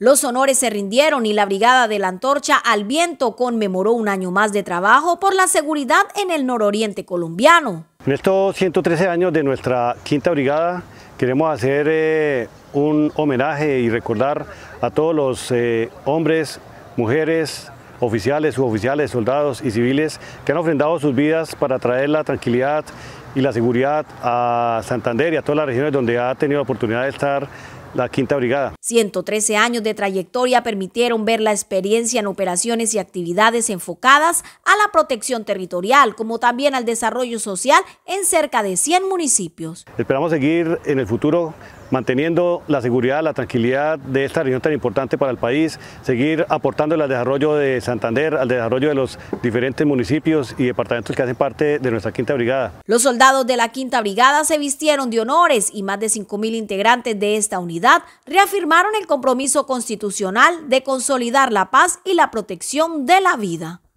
Los honores se rindieron y la Brigada de la Antorcha al Viento conmemoró un año más de trabajo por la seguridad en el nororiente colombiano. En estos 113 años de nuestra quinta brigada queremos hacer eh, un homenaje y recordar a todos los eh, hombres, mujeres, oficiales, suboficiales, soldados y civiles que han ofrendado sus vidas para traer la tranquilidad y la seguridad a Santander y a todas las regiones donde ha tenido la oportunidad de estar la Quinta Brigada. 113 años de trayectoria permitieron ver la experiencia en operaciones y actividades enfocadas a la protección territorial, como también al desarrollo social en cerca de 100 municipios. Esperamos seguir en el futuro manteniendo la seguridad, la tranquilidad de esta región tan importante para el país, seguir aportando al desarrollo de Santander, al desarrollo de los diferentes municipios y departamentos que hacen parte de nuestra Quinta Brigada. Los soldados de la Quinta Brigada se vistieron de honores y más de 5.000 integrantes de esta unidad reafirmaron el compromiso constitucional de consolidar la paz y la protección de la vida.